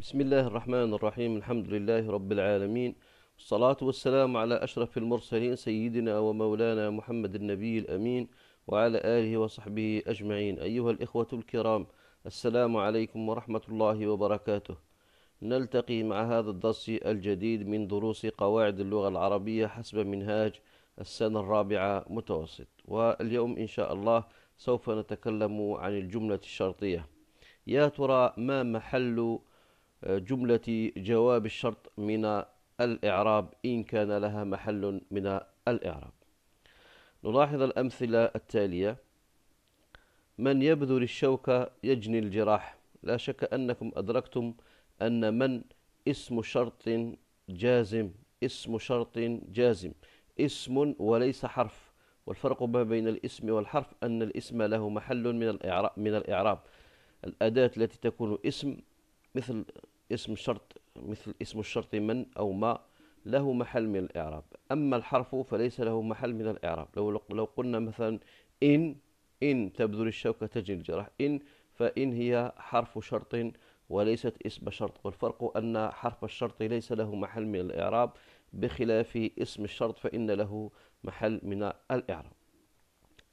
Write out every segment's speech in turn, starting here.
بسم الله الرحمن الرحيم الحمد لله رب العالمين والصلاة والسلام على أشرف المرسلين سيدنا ومولانا محمد النبي الأمين وعلى آله وصحبه أجمعين أيها الإخوة الكرام السلام عليكم ورحمة الله وبركاته نلتقي مع هذا الدرس الجديد من دروس قواعد اللغة العربية حسب منهاج السنة الرابعة متوسط واليوم إن شاء الله سوف نتكلم عن الجملة الشرطية يا ترى ما محل جملة جواب الشرط من الإعراب إن كان لها محل من الإعراب نلاحظ الأمثلة التالية من يبذل الشوكة يجني الجراح لا شك أنكم أدركتم أن من اسم شرط جازم اسم شرط جازم اسم وليس حرف والفرق ما بين الاسم والحرف أن الاسم له محل من الإعراب, من الإعراب الأداة التي تكون اسم مثل اسم الشرط مثل اسم الشرط من أو ما له محل من الإعراب أما الحرف فليس له محل من الإعراب لو, لو قلنا مثلا إن إن تبذل الشوكة تجني الجرح إن فإن هي حرف شرط وليست اسم شرط والفرق أن حرف الشرط ليس له محل من الإعراب بخلاف اسم الشرط فإن له محل من الإعراب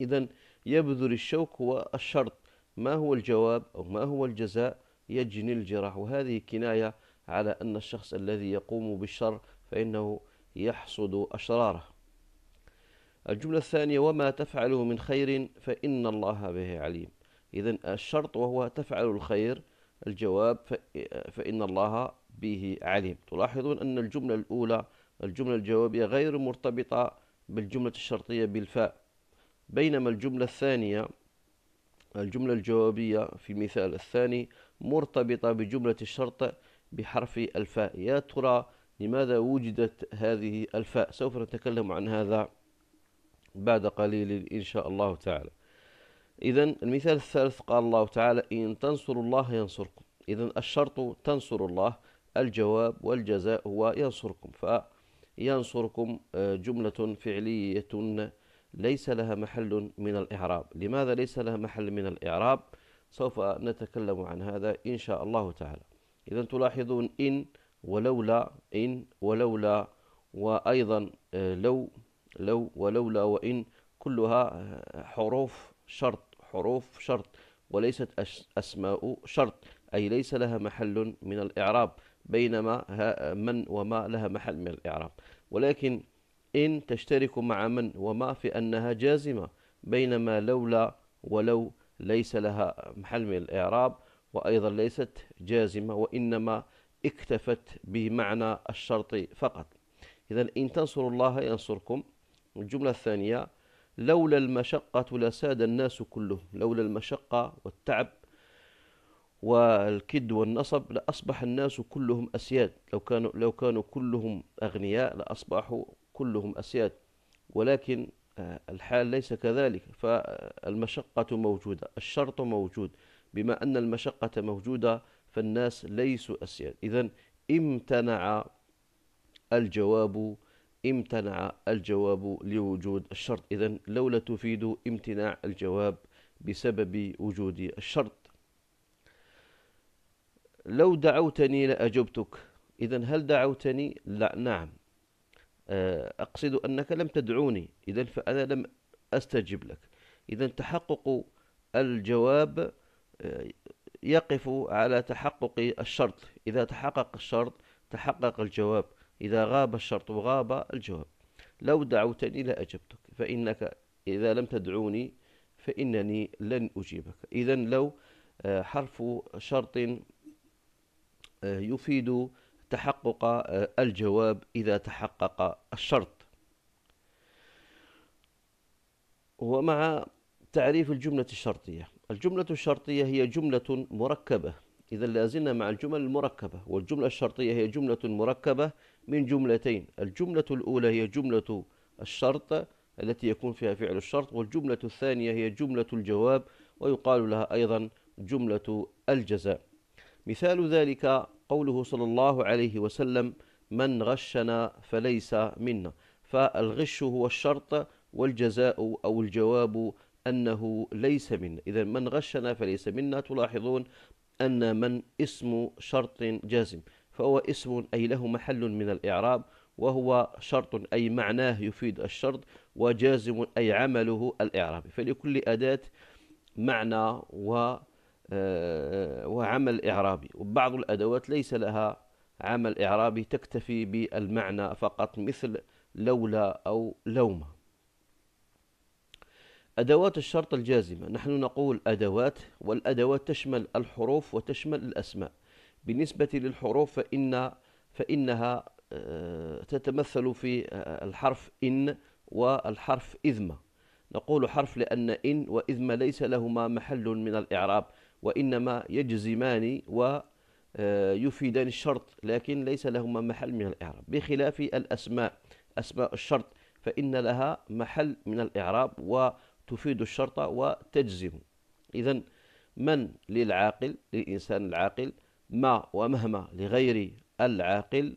إذا يبذل الشوك هو الشرط ما هو الجواب أو ما هو الجزاء يجني الجراح وهذه كناية على أن الشخص الذي يقوم بالشر فإنه يحصد أشراره الجملة الثانية وما تفعله من خير فإن الله به عليم إذا الشرط وهو تفعل الخير الجواب فإن الله به عليم تلاحظون أن الجملة الأولى الجملة الجوابية غير مرتبطة بالجملة الشرطية بالفاء بينما الجملة الثانية الجملة الجوابية في المثال الثاني مرتبطة بجملة الشرط بحرف الفاء يا ترى لماذا وجدت هذه الفاء سوف نتكلم عن هذا بعد قليل إن شاء الله تعالى إذا المثال الثالث قال الله تعالى إن تنصروا الله ينصركم إذا الشرط تنصر الله الجواب والجزاء هو ينصركم فينصركم آه، جملة فعلية ليس لها محل من الإعراب لماذا ليس لها محل من الإعراب؟ سوف نتكلم عن هذا إن شاء الله تعالى إذا تلاحظون إن ولولا إن ولولا وأيضا آه، لو لو ولولا وإن كلها آه، حروف شرط حروف شرط وليست أسماء شرط أي ليس لها محل من الإعراب بينما آه، من وما لها محل من الإعراب ولكن إن تشترك مع من وما في أنها جازمة بينما لولا ولو ليس لها محل من الإعراب وأيضا ليست جازمة وإنما اكتفت بمعنى الشرط فقط إذا إن تنصروا الله ينصركم الجملة الثانية لولا المشقة لساد الناس كلهم لولا المشقة والتعب والكد والنصب لأصبح الناس كلهم أسياد لو كانوا, لو كانوا كلهم أغنياء لأصبحوا كلهم أسياد ولكن الحال ليس كذلك فالمشقة موجودة الشرط موجود بما أن المشقة موجودة فالناس ليسوا أسياد إذا امتنع الجواب امتنع الجواب لوجود الشرط إذا لولا تفيد امتناع الجواب بسبب وجود الشرط لو دعوتني لأجبتك إذا هل دعوتني؟ لا نعم آه، أقصد أنك لم تدعوني إذا فأنا لم أستجب لك إذا تحقق الجواب آه، يقف على تحقق الشرط إذا تحقق الشرط تحقق الجواب إذا غاب الشرط غاب الجواب لو دعوتني لأجبتك فإنك إذا لم تدعوني فإنني لن أجيبك إذا لو آه، حرف شرط يفيد تحقق آه، الجواب إذا تحقق الشرط ومع تعريف الجملة الشرطية الجملة الشرطية هي جملة مركبة إذا لازلنا مع الجمل المركبة والجملة الشرطية هي جملة مركبة من جملتين الجملة الأولى هي جملة الشرط التي يكون فيها فعل الشرط والجملة الثانية هي جملة الجواب ويقال لها أيضا جملة الجزاء مثال ذلك قوله صلى الله عليه وسلم من غشنا فليس منا فالغش هو الشرط والجزاء أو الجواب أنه ليس منا إذا من غشنا فليس منا تلاحظون أن من اسم شرط جازم فهو اسم أي له محل من الإعراب وهو شرط أي معناه يفيد الشرط وجازم أي عمله الإعرابي فلكل أداة معنى و آه، وعمل إعرابي وبعض الأدوات ليس لها عمل إعرابي تكتفي بالمعنى فقط مثل لولا أو لومة أدوات الشرط الجازمة نحن نقول أدوات والأدوات تشمل الحروف وتشمل الأسماء بالنسبة للحروف فإن فإنها آه، تتمثل في آه، الحرف إن والحرف إذمة نقول حرف لأن إن وإذمة ليس لهما محل من الإعراب وإنما يجزمان ويفيدان آه، الشرط لكن ليس لهما محل من الإعراب بخلاف الأسماء أسماء الشرط فإن لها محل من الإعراب وتفيد الشرط وتجزم إذا من للعاقل للإنسان العاقل ما ومهما لغير العاقل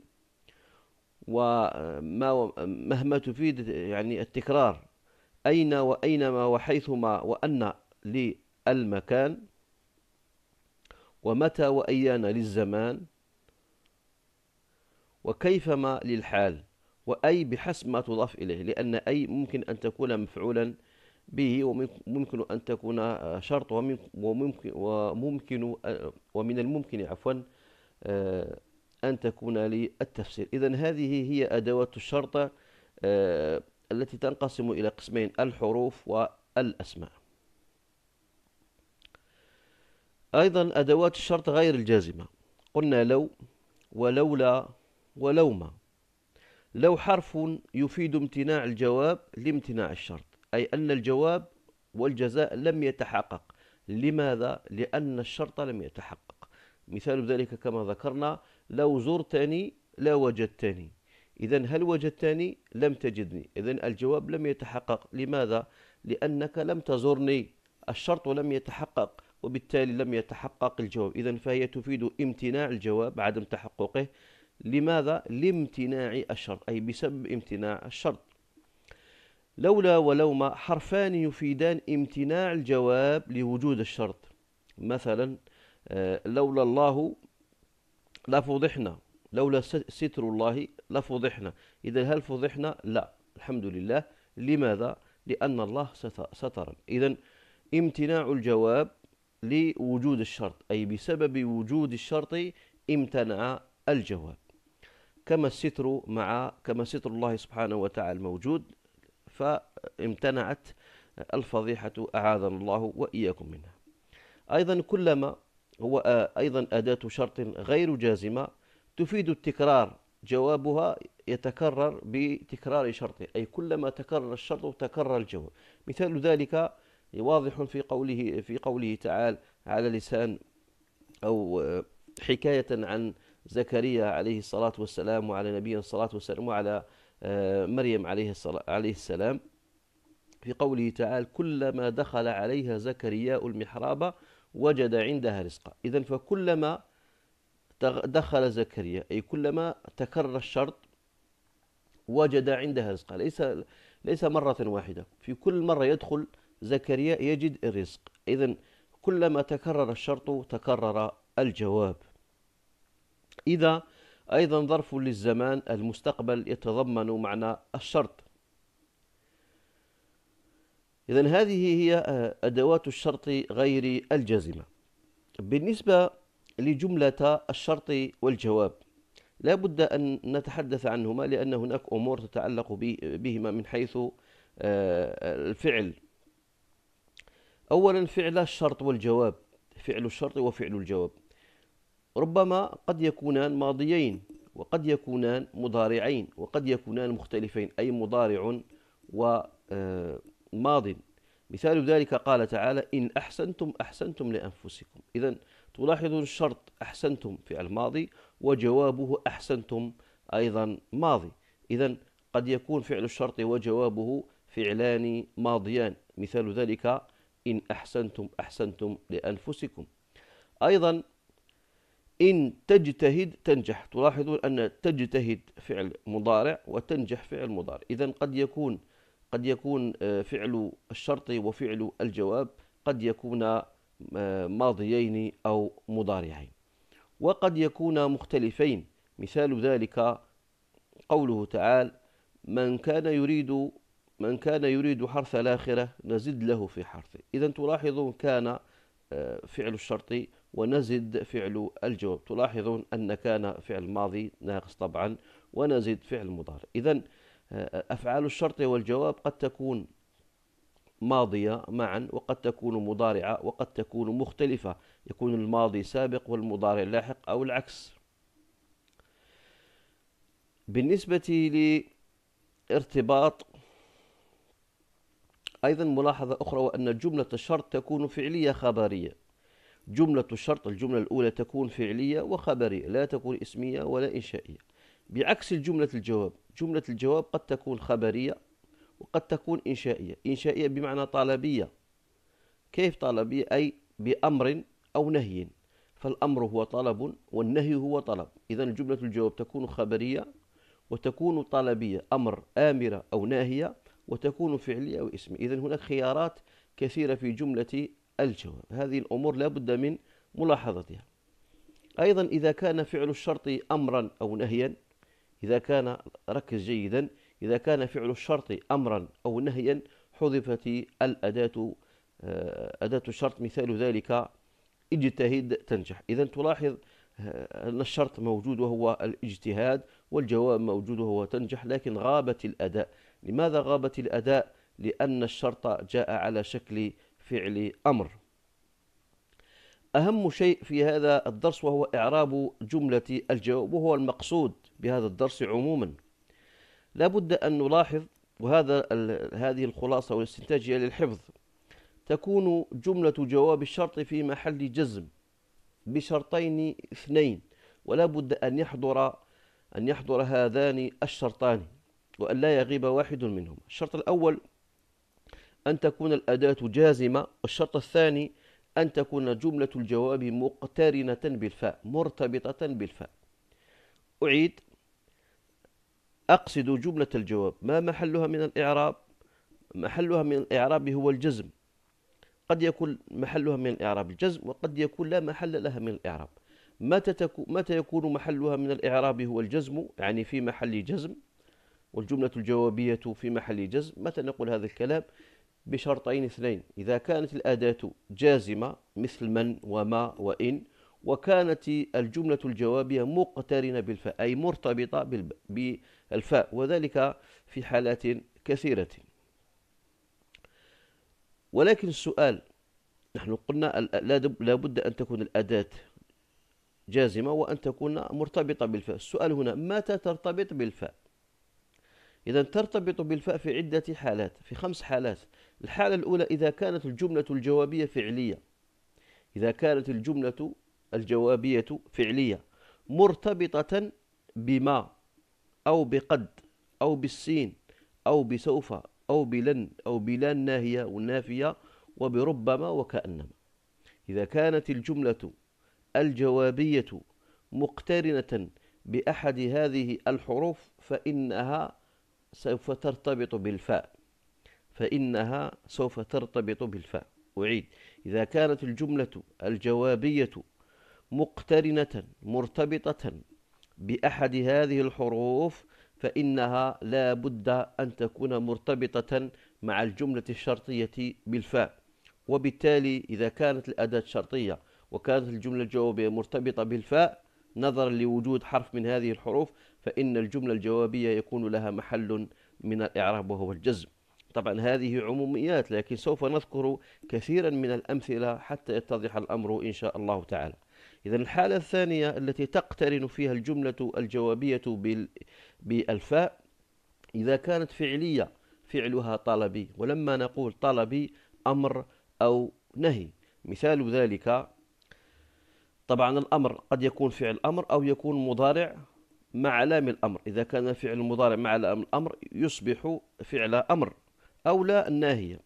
وما مهما تفيد يعني التكرار أين وأينما وحيثما وأن للمكان ومتى وأيان للزمان وكيفما للحال وأي بحسب ما تضاف إليه لأن أي ممكن أن تكون مفعولا به وممكن أن تكون شرط وممكن, وممكن ومن الممكن عفوا أن تكون للتفسير إذا هذه هي أدوات الشرطة التي تنقسم إلى قسمين الحروف والأسماء أيضا أدوات الشرط غير الجازمة قلنا لو ولولا ولوما لو حرف يفيد امتناع الجواب لامتناع الشرط أي أن الجواب والجزاء لم يتحقق لماذا؟ لأن الشرط لم يتحقق مثال ذلك كما ذكرنا لو زرتني لا وجدتني إذا هل وجدتني لم تجدني إذا الجواب لم يتحقق لماذا؟ لأنك لم تزرني الشرط لم يتحقق وبالتالي لم يتحقق الجواب إذا فهي تفيد امتناع الجواب عدم تحققه لماذا؟ لامتناع الشرط أي بسبب امتناع الشرط لولا ولوما حرفان يفيدان امتناع الجواب لوجود الشرط مثلا آه، لولا الله لفضحنا لولا ستر الله لفضحنا إذا هل فضحنا؟ لا الحمد لله لماذا؟ لأن الله سترا إذا امتناع الجواب لوجود الشرط أي بسبب وجود الشرط امتنع الجواب كما الستر مع كما ستر الله سبحانه وتعالى موجود فامتنعت الفضيحة أعاذنا الله وإياكم منها أيضا كلما هو أيضا أداة شرط غير جازمة تفيد التكرار جوابها يتكرر بتكرار شرطه أي كلما تكرر الشرط تكرر الجواب مثال ذلك واضح في قوله في قوله تعالى على لسان أو حكاية عن زكريا عليه الصلاة والسلام وعلى نبينا الصلاة والسلام وعلى آه، مريم عليه الصلاة عليه السلام في قوله تعالى كلما دخل عليها زكرياء المحراب وجد عندها رزقا إذا فكلما دخل زكريا أي كلما تكرر الشرط وجد عندها رزقا ليس ليس مرة واحدة في كل مرة يدخل زكريا يجد الرزق إذا كلما تكرر الشرط تكرر الجواب إذا أيضا ظرف للزمان المستقبل يتضمن معنى الشرط إذا هذه هي آه، أدوات الشرط غير الجازمة بالنسبة لجملة الشرط والجواب لا بد أن نتحدث عنهما لأن هناك أمور تتعلق بهما من حيث آه، الفعل أولا فعل الشرط والجواب فعل الشرط وفعل الجواب ربما قد يكونان ماضيين وقد يكونان مضارعين وقد يكونان مختلفين أي مضارع وماض آه، مثال ذلك قال تعالى إن أحسنتم أحسنتم لأنفسكم إذا تلاحظون الشرط أحسنتم فعل ماضي وجوابه أحسنتم أيضا ماضي إذا قد يكون فعل الشرط وجوابه فعلان ماضيان مثال ذلك إن أحسنتم أحسنتم لأنفسكم أيضا إن تجتهد تنجح تلاحظون أن تجتهد فعل مضارع وتنجح فعل مضارع إذا قد يكون قد يكون آه، فعل الشرط وفعل الجواب قد يكون آه، ماضيين أو مضارعين وقد يكون مختلفين مثال ذلك قوله تعالى من كان يريد من كان يريد حرث الآخرة نزد له في حرثه إذا تلاحظون كان آه، فعل الشرط ونزد فعل الجواب تلاحظون أن كان فعل ماضي ناقص طبعا ونزد فعل مضارع إذا آه، أفعال الشرط والجواب قد تكون ماضية معا وقد تكون مضارعة وقد تكون مختلفة يكون الماضي سابق والمضارع لاحق أو العكس بالنسبة لارتباط أيضا ملاحظة أخرى وأن جملة الشرط تكون فعلية خبرية جملة الشرط الجملة الأولى تكون فعلية وخبرية لا تكون اسمية ولا إنشائية بعكس الجملة الجواب جملة الجواب قد تكون خبرية وقد تكون إنشائية إنشائية بمعنى طلبية كيف طلبية أي بأمر أو نهي فالأمر هو طلب والنهي هو طلب إذا جملة الجواب تكون خبرية وتكون طلبية أمر آمرة أو ناهية وتكون فعلية أو اسمية إذا هناك خيارات كثيرة في جملة الجواب هذه الأمور لا بد من ملاحظتها أيضا إذا كان فعل الشرط أمرا أو نهيا إذا كان ركز جيدا إذا كان فعل الشرط أمرا أو نهيا حذفت الأداة آه، أداة الشرط مثال ذلك اجتهد تنجح إذا تلاحظ أن الشرط موجود وهو الاجتهاد والجواب موجود وهو تنجح لكن غابت الأداء لماذا غابت الأداء؟ لأن الشرط جاء على شكل فعل أمر أهم شيء في هذا الدرس وهو إعراب جملة الجواب وهو المقصود بهذا الدرس عموما لا بد أن نلاحظ وهذا هذه الخلاصة والاستنتاج للحفظ تكون جملة جواب الشرط في محل جزم بشرطين اثنين ولا بد أن يحضر أن يحضر هذان الشرطان وأن لا يغيب واحد منهما الشرط الأول أن تكون الأداة جازمة والشرط الثاني أن تكون جملة الجواب مقترنة بالفاء مرتبطة بالفاء أعيد أقصد جملة الجواب ما محلها من الإعراب محلها من الإعراب هو الجزم قد يكون محلها من الإعراب الجزم وقد يكون لا محل لها من الإعراب متى, تكو متى يكون محلها من الإعراب هو الجزم يعني في محل جزم والجملة الجوابية في محل جزم متى نقول هذا الكلام بشرطين اثنين إذا كانت الأداة جازمة مثل من وما وإن وكانت الجملة الجوابية مقترنة بالفاء أي مرتبطة بالفاء وذلك في حالات كثيرة ولكن السؤال نحن قلنا لابد أن تكون الأداة جازمة وأن تكون مرتبطة بالفاء السؤال هنا متى ترتبط بالفاء إذا ترتبط بالفاء في عدة حالات في خمس حالات الحالة الأولى إذا كانت الجملة الجوابية فعلية إذا كانت الجملة الجوابية فعلية مرتبطة بما أو بقد أو بالسين أو بسوف أو بلن أو بلا الناهية والنافية وبربما وكأنما إذا كانت الجملة الجوابية مقترنة بأحد هذه الحروف فإنها سوف ترتبط بالفاء فإنها سوف ترتبط بالفاء أعيد إذا كانت الجملة الجوابية مقترنة مرتبطة بأحد هذه الحروف فإنها لا بد أن تكون مرتبطة مع الجملة الشرطية بالفاء وبالتالي إذا كانت الأداة شرطية وكانت الجملة الجوابية مرتبطة بالفاء نظرا لوجود حرف من هذه الحروف فإن الجملة الجوابية يكون لها محل من الإعراب وهو الجزم طبعا هذه عموميات لكن سوف نذكر كثيرا من الأمثلة حتى يتضح الأمر إن شاء الله تعالى إذا الحالة الثانية التي تقترن فيها الجملة الجوابية بالفاء إذا كانت فعلية فعلها طلبي ولما نقول طلبي أمر أو نهي مثال ذلك طبعا الأمر قد يكون فعل أمر أو يكون مضارع مع لام الأمر إذا كان فعل مضارع مع لام الأمر يصبح فعل أمر أو لا الناهية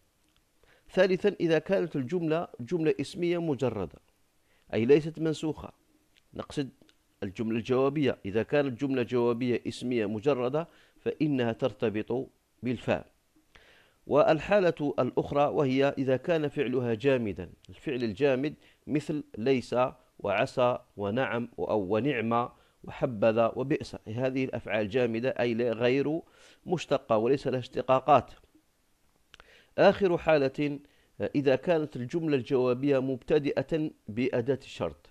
ثالثا إذا كانت الجملة جملة اسمية مجردة أي ليست منسوخة نقصد الجملة الجوابية إذا كانت جملة جوابية اسمية مجردة فإنها ترتبط بالفاء والحالة الأخرى وهي إذا كان فعلها جامدا الفعل الجامد مثل ليس وعسى ونعم أو ونعمة وحبذا وبئس هذه الأفعال جامدة أي غير مشتقة وليس لها اشتقاقات آخر حالة إذا كانت الجملة الجوابية مبتدئة بأداة الشرط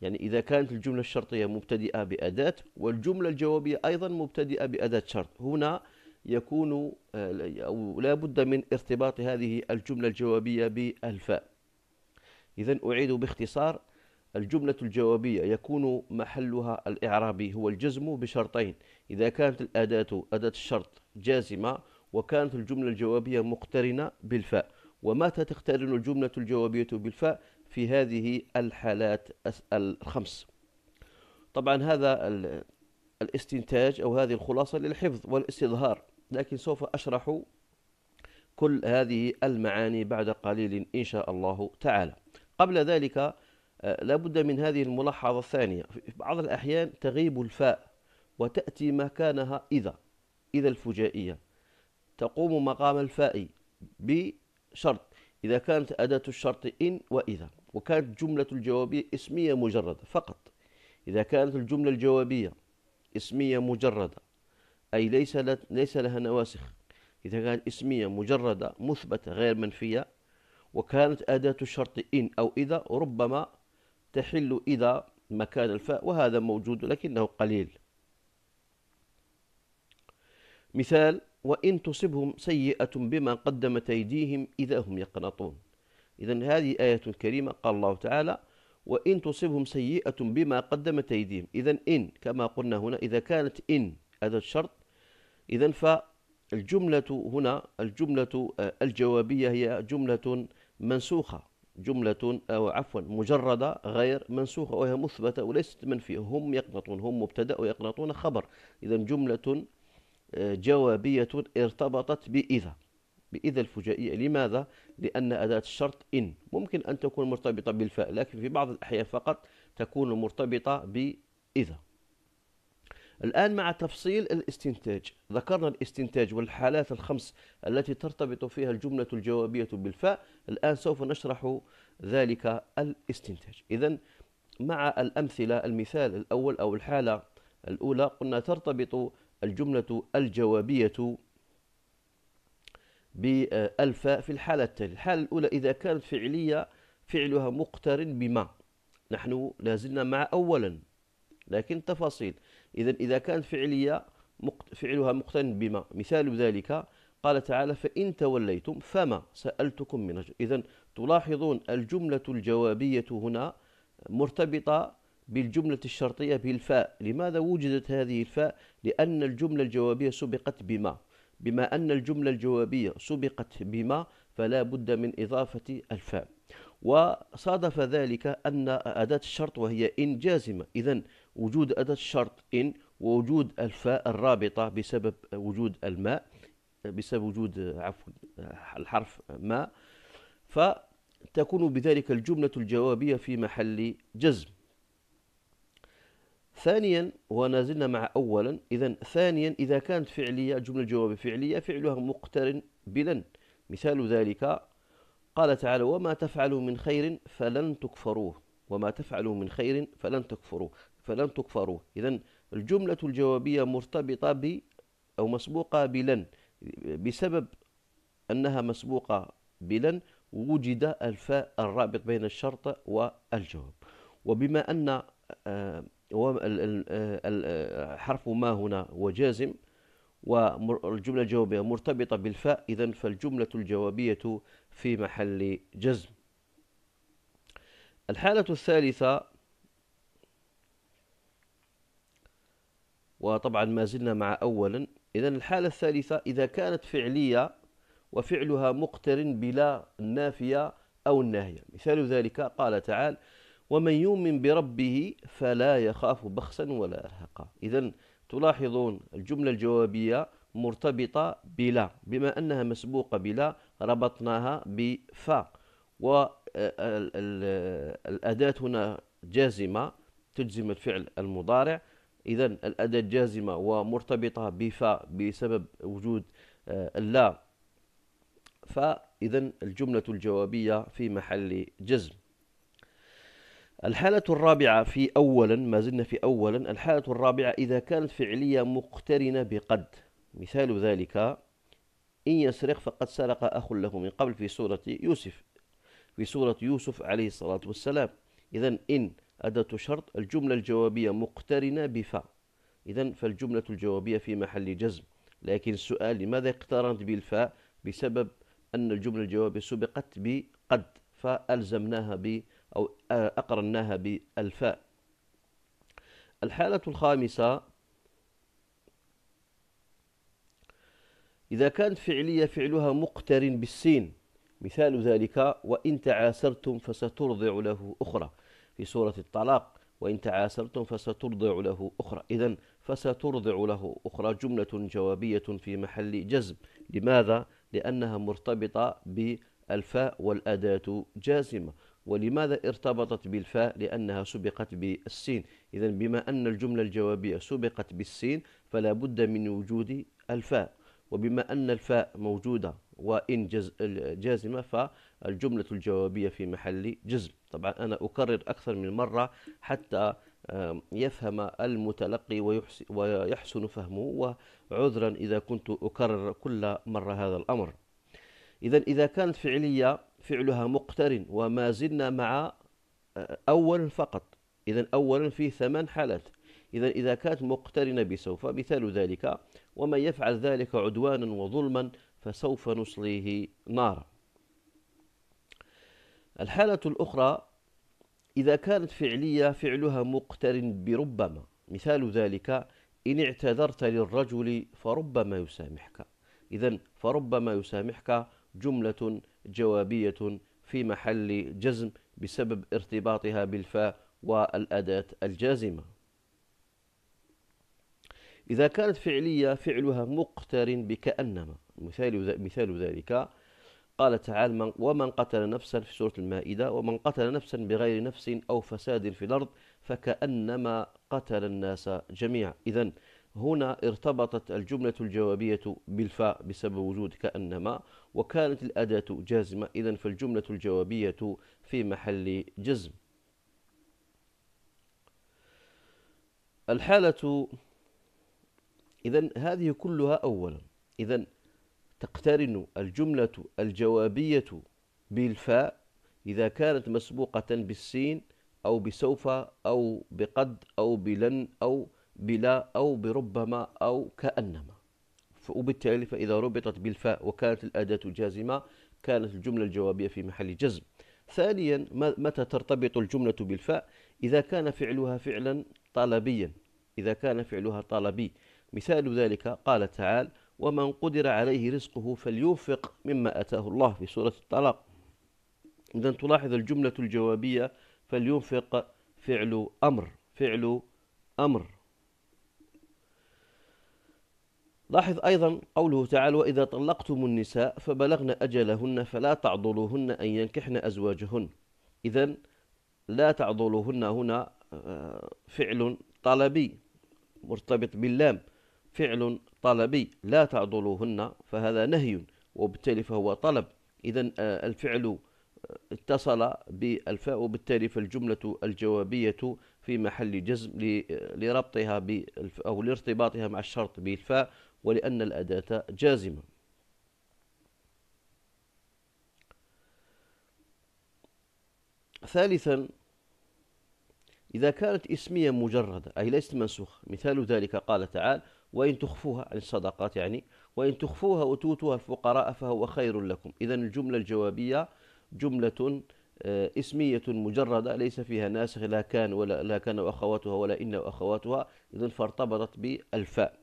يعني إذا كانت الجملة الشرطية مبتدئة بأداة والجملة الجوابية أيضا مبتدئة بأداة شرط هنا يكون آه، أو لا بد من ارتباط هذه الجملة الجوابية بالفاء إذا أعيد باختصار الجملة الجوابية يكون محلها الإعرابي هو الجزم بشرطين إذا كانت الأداة أداة الشرط جازمة وكانت الجملة الجوابية مقترنة بالفاء ومتى تقترن الجملة الجوابية بالفاء في هذه الحالات الخمس طبعا هذا الاستنتاج أو هذه الخلاصة للحفظ والاستظهار لكن سوف أشرح كل هذه المعاني بعد قليل إن شاء الله تعالى قبل ذلك آه، لابد من هذه الملاحظة الثانية في بعض الأحيان تغيب الفاء وتأتي مكانها إذا إذا الفجائية تقوم مقام الفاء شرط إذا كانت أداة الشرط إن وإذا وكانت جملة الجوابية اسمية مجردة فقط إذا كانت الجملة الجوابية اسمية مجردة أي ليس ليس لها نواسخ إذا كانت اسمية مجردة مثبتة غير منفية وكانت أداة الشرط إن أو إذا ربما تحل إذا مكان الفاء وهذا موجود لكنه قليل مثال وإن تصبهم سيئة بما قدمت أيديهم إذا هم يقنطون إذا هذه آية كريمة قال الله تعالى وإن تصبهم سيئة بما قدمت أيديهم إذا إن كما قلنا هنا إذا كانت إن هذا الشرط إذا فالجملة هنا الجملة آه، الجوابية هي جملة منسوخة جملة أو آه، عفوا مجردة غير منسوخة وهي مثبتة وليست منفية هم يقنطون هم مبتدأ ويقنطون خبر إذا جملة جوابية ارتبطت بإذا بإذا الفجائية لماذا؟ لأن أداة الشرط إن ممكن أن تكون مرتبطة بالفاء لكن في بعض الأحيان فقط تكون مرتبطة بإذا الآن مع تفصيل الاستنتاج ذكرنا الاستنتاج والحالات الخمس التي ترتبط فيها الجملة الجوابية بالفاء الآن سوف نشرح ذلك الاستنتاج إذا مع الأمثلة المثال الأول أو الحالة الأولى قلنا ترتبط الجملة الجوابية بالفاء في التالية الحالة الأولى إذا كانت فعلية فعلها مقترن بما نحن لازلنا مع أولا لكن تفاصيل إذا إذا كانت فعلية فعلها مقترن بما مثال ذلك قال تعالى فإن توليتم فما سألتكم من أجل إذا تلاحظون الجملة الجوابية هنا مرتبطة بالجملة الشرطية بالفاء لماذا وجدت هذه الفاء؟ لأن الجملة الجوابية سبقت بما بما أن الجملة الجوابية سبقت بما فلا بد من إضافة الفاء وصادف ذلك أن أداة الشرط وهي إن جازمة إذا وجود أداة الشرط إن ووجود الفاء الرابطة بسبب وجود الماء بسبب وجود عفوا الحرف ما فتكون بذلك الجملة الجوابية في محل جزم ثانيا ونازلنا مع أولا إذا ثانيا إذا كانت فعلية جملة جواب فعلية فعلها مقترن بلن مثال ذلك قال تعالى وما تفعلوا من خير فلن تكفروه وما تفعلوا من خير فلن تكفروه فلن تكفروه إذا الجملة الجوابية مرتبطة ب أو مسبوقة بلن بسبب أنها مسبوقة بلن وجد الفاء الرابط بين الشرط والجواب وبما أن آه، هو حرف ما هنا هو جازم والجملة الجوابية مرتبطة بالفاء إذا فالجملة الجوابية في محل جزم الحالة الثالثة وطبعا ما زلنا مع أولا إذا الحالة الثالثة إذا كانت فعلية وفعلها مقترن بلا النافية أو الناهية مثال ذلك قال تعالى ومن يؤمن بربه فلا يخاف بخسا ولا ارهقا إذا تلاحظون الجملة الجوابية مرتبطة بلا بما أنها مسبوقة بلا ربطناها بفا والأداة آه، هنا جازمة تجزم الفعل المضارع إذا الأداة جازمة ومرتبطة بفا بسبب وجود آه، لا فإذا الجملة الجوابية في محل جزم الحالة الرابعة في أولا ما زلنا في أولا الحالة الرابعة إذا كانت فعلية مقترنة بقد مثال ذلك إن يسرق فقد سرق أخ له من قبل في سورة يوسف في سورة يوسف عليه الصلاة والسلام إذا إن أداة شرط الجملة الجوابية مقترنة بفا إذا فالجملة الجوابية في محل جزم لكن السؤال لماذا اقترنت بالفاء بسبب أن الجملة الجوابية سبقت بقد فألزمناها بالفاء أو آه، أقرناها بالفاء الحالة الخامسة إذا كانت فعلية فعلها مقترن بالسين مثال ذلك وإن تعاسرتم فسترضع له أخرى في سورة الطلاق وإن تعاسرتم فسترضع له أخرى إذا فسترضع له أخرى جملة جوابية في محل جزم لماذا؟ لأنها مرتبطة بالفاء والأداة جازمة ولماذا ارتبطت بالفاء لأنها سبقت بالسين إذا بما أن الجملة الجوابية سبقت بالسين فلا بد من وجود الفاء وبما أن الفاء موجودة وإن جازمة فالجملة الجوابية في محل جزم طبعا أنا أكرر أكثر من مرة حتى يفهم المتلقي ويحسن فهمه وعذرا إذا كنت أكرر كل مرة هذا الأمر إذا إذا كانت فعلية فعلها مقترن وما زلنا مع آه، أول فقط إذا أولا في ثمان حالات إذا إذا كانت مقترنة بسوف مثال ذلك ومن يفعل ذلك عدوانا وظلما فسوف نصليه نارا الحالة الأخرى إذا كانت فعلية فعلها مقترن بربما مثال ذلك إن اعتذرت للرجل فربما يسامحك إذا فربما يسامحك جملة جوابية في محل جزم بسبب ارتباطها بالفاء والأداة الجازمة إذا كانت فعلية فعلها مقترن بكأنما مثال, مثال ذلك قال تعالى ومن قتل نفسا في سورة المائدة ومن قتل نفسا بغير نفس أو فساد في الأرض فكأنما قتل الناس جميعا إذا هنا ارتبطت الجملة الجوابية بالفاء بسبب وجود كأنما وكانت الأداة جازمة إذا فالجملة الجوابية في محل جزم الحالة إذا هذه كلها أولا إذا تقترن الجملة الجوابية بالفاء إذا كانت مسبوقة بالسين أو بسوف أو بقد أو بلن أو بلا أو بربما أو كأنما وبالتالي فإذا ربطت بالفاء وكانت الأداة جازمة كانت الجملة الجوابية في محل جزم ثانيا متى ترتبط الجملة بالفاء إذا كان فعلها فعلا طلبيا إذا كان فعلها طلبي مثال ذلك قال تعالى ومن قدر عليه رزقه فلينفق مما أتاه الله في سورة الطلاق إذا تلاحظ الجملة الجوابية فلينفق فعل أمر فعل أمر لاحظ أيضا قوله تعالى وإذا طلقتم النساء فبلغن أجلهن فلا تعضلوهن أن ينكحن أزواجهن إذا لا تعضلوهن هنا آه، فعل طلبي مرتبط باللام فعل طلبي لا تعضلوهن فهذا نهي وبالتالي فهو طلب إذا آه، الفعل آه، اتصل بالفاء وبالتالي فالجملة الجوابية في محل جزم لربطها أو لارتباطها مع الشرط بالفاء ولأن الأداة جازمة ثالثا إذا كانت اسمية مجردة أي ليست منسوخة مثال ذلك قال تعالى وإن تخفوها عن يعني الصدقات يعني وإن تخفوها وتؤتوها الفقراء فهو خير لكم إذا الجملة الجوابية جملة آه، اسمية مجردة ليس فيها ناسخ لا كان ولا لا كان وأخواتها ولا إن وأخواتها إذا فارتبطت بالفاء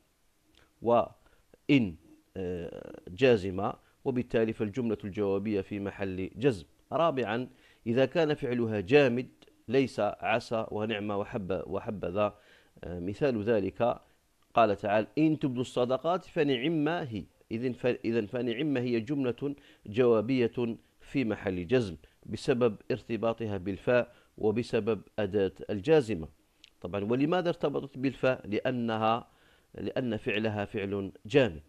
وإن آه، جازمة وبالتالي فالجملة الجوابية في محل جزم رابعا إذا كان فعلها جامد ليس عسى ونعمة وحب وحبذا آه، مثال ذلك قال تعالى إن تبدو الصدقات فنعما هي إذا فنعما هي جملة جوابية في محل جزم بسبب ارتباطها بالفاء وبسبب أداة الجازمة طبعا ولماذا ارتبطت بالفاء لأنها لأن فعلها فعل جامد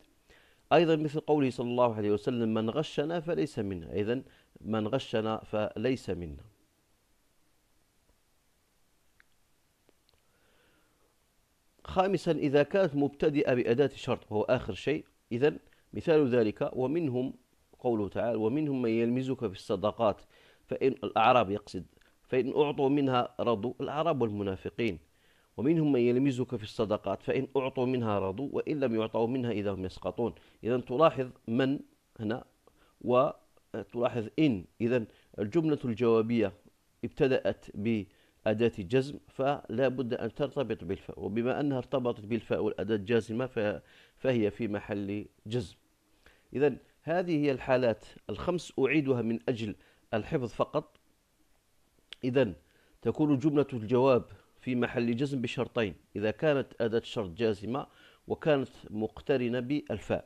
أيضا مثل قوله صلى الله عليه وسلم من غشنا فليس منا إذا من غشنا فليس منا خامسا إذا كانت مبتدئة بأداة شرط وهو آخر شيء إذا مثال ذلك ومنهم قوله تعالى ومنهم من يلمزك في الصدقات فإن الأعراب يقصد فإن أعطوا منها رضوا الأعراب والمنافقين ومنهم من يلمزك في الصدقات فإن أعطوا منها رضوا وإن لم يعطوا منها إذا هم يسقطون إذا تلاحظ من هنا وتلاحظ إن إذا الجملة الجوابية ابتدأت بأداة جزم فلا بد أن ترتبط بالفاء وبما أنها ارتبطت بالفاء والأداة جازمة فهي في محل جزم إذا هذه هي الحالات الخمس أعيدها من أجل الحفظ فقط إذا تكون جملة الجواب في محل جزم بشرطين إذا كانت أداة شرط جازمة وكانت مقترنة بالفاء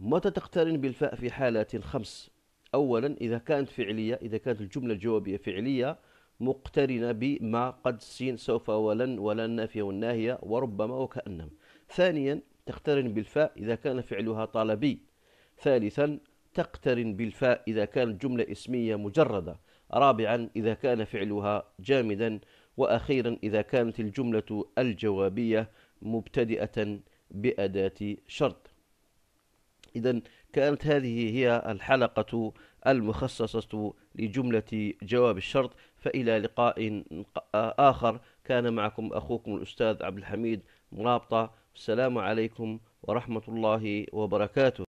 متى تقترن بالفاء في حالات خمس أولا إذا كانت فعلية إذا كانت الجملة الجوابية فعلية مقترنة بما قد سين سوف ولن ولا النافية والناهية وربما وكأنما ثانيا تقترن بالفاء إذا كان فعلها طلبي ثالثا تقترن بالفاء إذا كانت جملة اسمية مجردة رابعا إذا كان فعلها جامدا وأخيرا إذا كانت الجملة الجوابية مبتدئة بأداة شرط إذا كانت هذه هي الحلقة المخصصة لجملة جواب الشرط فإلى لقاء آخر كان معكم أخوكم الأستاذ عبد الحميد مرابطة السلام عليكم ورحمة الله وبركاته